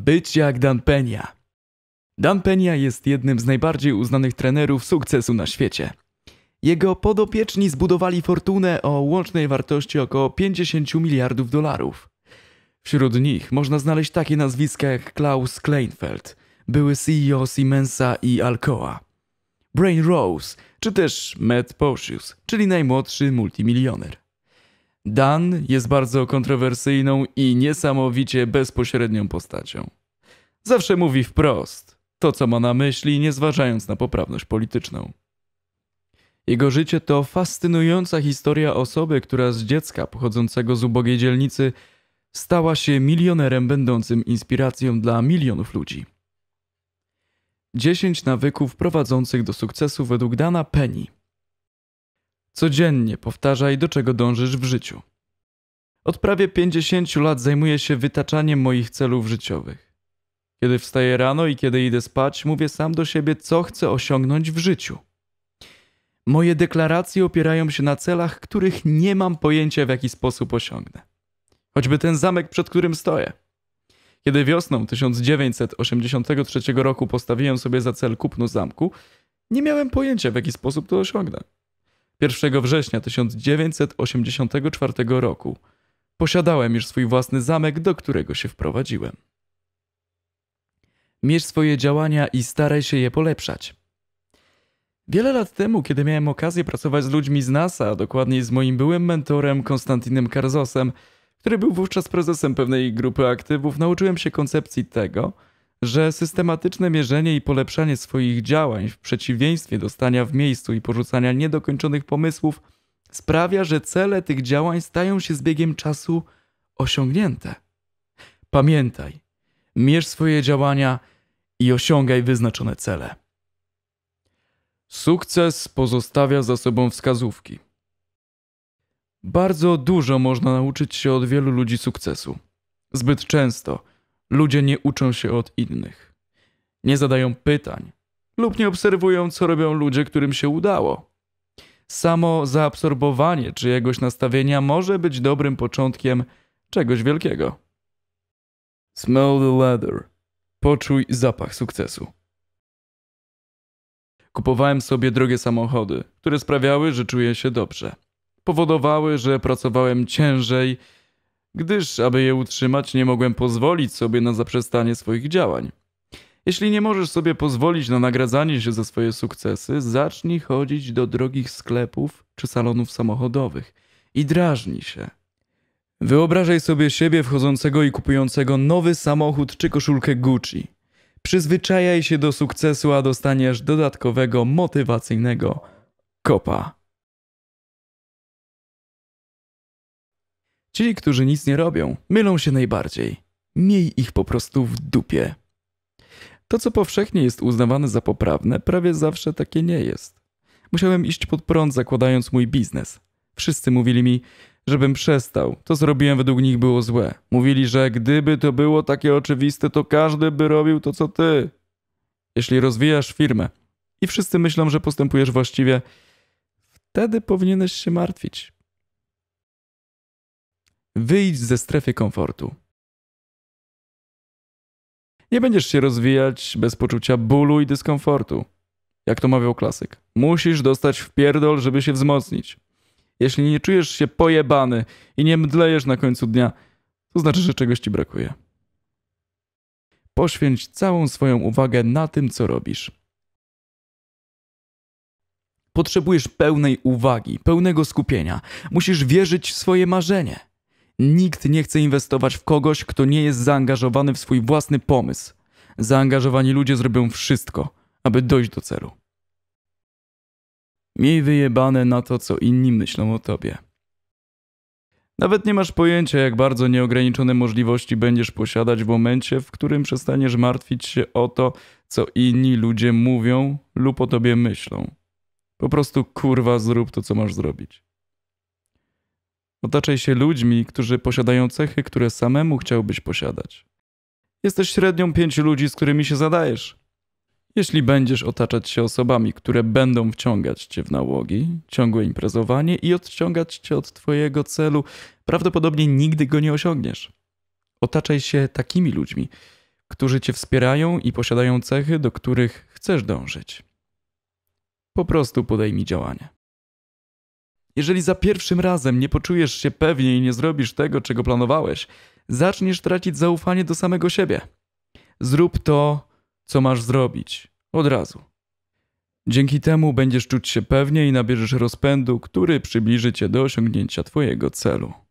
Być jak Dan Penia. Dan Penia jest jednym z najbardziej uznanych trenerów sukcesu na świecie. Jego podopieczni zbudowali fortunę o łącznej wartości około 50 miliardów dolarów. Wśród nich można znaleźć takie nazwiska jak Klaus Kleinfeld, były CEO Siemensa i Alcoa, Brain Rose, czy też Matt Poshius, czyli najmłodszy multimilioner. Dan jest bardzo kontrowersyjną i niesamowicie bezpośrednią postacią. Zawsze mówi wprost to, co ma na myśli, nie zważając na poprawność polityczną. Jego życie to fascynująca historia osoby, która z dziecka pochodzącego z ubogiej dzielnicy stała się milionerem będącym inspiracją dla milionów ludzi. 10 nawyków prowadzących do sukcesu według Dana Penny. Codziennie powtarzaj, do czego dążysz w życiu. Od prawie 50 lat zajmuję się wytaczaniem moich celów życiowych. Kiedy wstaję rano i kiedy idę spać, mówię sam do siebie, co chcę osiągnąć w życiu. Moje deklaracje opierają się na celach, których nie mam pojęcia, w jaki sposób osiągnę. Choćby ten zamek, przed którym stoję. Kiedy wiosną 1983 roku postawiłem sobie za cel kupno zamku, nie miałem pojęcia, w jaki sposób to osiągnę. 1 września 1984 roku. Posiadałem już swój własny zamek, do którego się wprowadziłem. Mierz swoje działania i staraj się je polepszać. Wiele lat temu, kiedy miałem okazję pracować z ludźmi z NASA, a dokładniej z moim byłym mentorem Konstantinem Karzosem, który był wówczas prezesem pewnej grupy aktywów, nauczyłem się koncepcji tego, że systematyczne mierzenie i polepszanie swoich działań w przeciwieństwie do stania w miejscu i porzucania niedokończonych pomysłów sprawia, że cele tych działań stają się z biegiem czasu osiągnięte. Pamiętaj, mierz swoje działania i osiągaj wyznaczone cele. Sukces pozostawia za sobą wskazówki. Bardzo dużo można nauczyć się od wielu ludzi sukcesu. Zbyt często – Ludzie nie uczą się od innych. Nie zadają pytań lub nie obserwują, co robią ludzie, którym się udało. Samo zaabsorbowanie czyjegoś nastawienia może być dobrym początkiem czegoś wielkiego. Smell the leather. Poczuj zapach sukcesu. Kupowałem sobie drogie samochody, które sprawiały, że czuję się dobrze. Powodowały, że pracowałem ciężej gdyż, aby je utrzymać, nie mogłem pozwolić sobie na zaprzestanie swoich działań. Jeśli nie możesz sobie pozwolić na nagradzanie się za swoje sukcesy, zacznij chodzić do drogich sklepów czy salonów samochodowych i drażnij się. Wyobrażaj sobie siebie wchodzącego i kupującego nowy samochód czy koszulkę Gucci. Przyzwyczajaj się do sukcesu, a dostaniesz dodatkowego, motywacyjnego kopa. Ci, którzy nic nie robią, mylą się najbardziej. Miej ich po prostu w dupie. To, co powszechnie jest uznawane za poprawne, prawie zawsze takie nie jest. Musiałem iść pod prąd, zakładając mój biznes. Wszyscy mówili mi, żebym przestał. To zrobiłem według nich było złe. Mówili, że gdyby to było takie oczywiste, to każdy by robił to, co ty. Jeśli rozwijasz firmę i wszyscy myślą, że postępujesz właściwie, wtedy powinieneś się martwić. Wyjdź ze strefy komfortu. Nie będziesz się rozwijać bez poczucia bólu i dyskomfortu. Jak to mawiał klasyk. Musisz dostać w pierdol, żeby się wzmocnić. Jeśli nie czujesz się pojebany i nie mdlejesz na końcu dnia, to znaczy, że czegoś ci brakuje. Poświęć całą swoją uwagę na tym, co robisz. Potrzebujesz pełnej uwagi, pełnego skupienia. Musisz wierzyć w swoje marzenie. Nikt nie chce inwestować w kogoś, kto nie jest zaangażowany w swój własny pomysł. Zaangażowani ludzie zrobią wszystko, aby dojść do celu. Miej wyjebane na to, co inni myślą o tobie. Nawet nie masz pojęcia, jak bardzo nieograniczone możliwości będziesz posiadać w momencie, w którym przestaniesz martwić się o to, co inni ludzie mówią lub o tobie myślą. Po prostu kurwa zrób to, co masz zrobić. Otaczaj się ludźmi, którzy posiadają cechy, które samemu chciałbyś posiadać. Jesteś średnią pięciu ludzi, z którymi się zadajesz. Jeśli będziesz otaczać się osobami, które będą wciągać cię w nałogi, ciągłe imprezowanie i odciągać cię od twojego celu, prawdopodobnie nigdy go nie osiągniesz. Otaczaj się takimi ludźmi, którzy cię wspierają i posiadają cechy, do których chcesz dążyć. Po prostu podejmij działanie. Jeżeli za pierwszym razem nie poczujesz się pewnie i nie zrobisz tego, czego planowałeś, zaczniesz tracić zaufanie do samego siebie. Zrób to, co masz zrobić, od razu. Dzięki temu będziesz czuć się pewnie i nabierzesz rozpędu, który przybliży cię do osiągnięcia Twojego celu.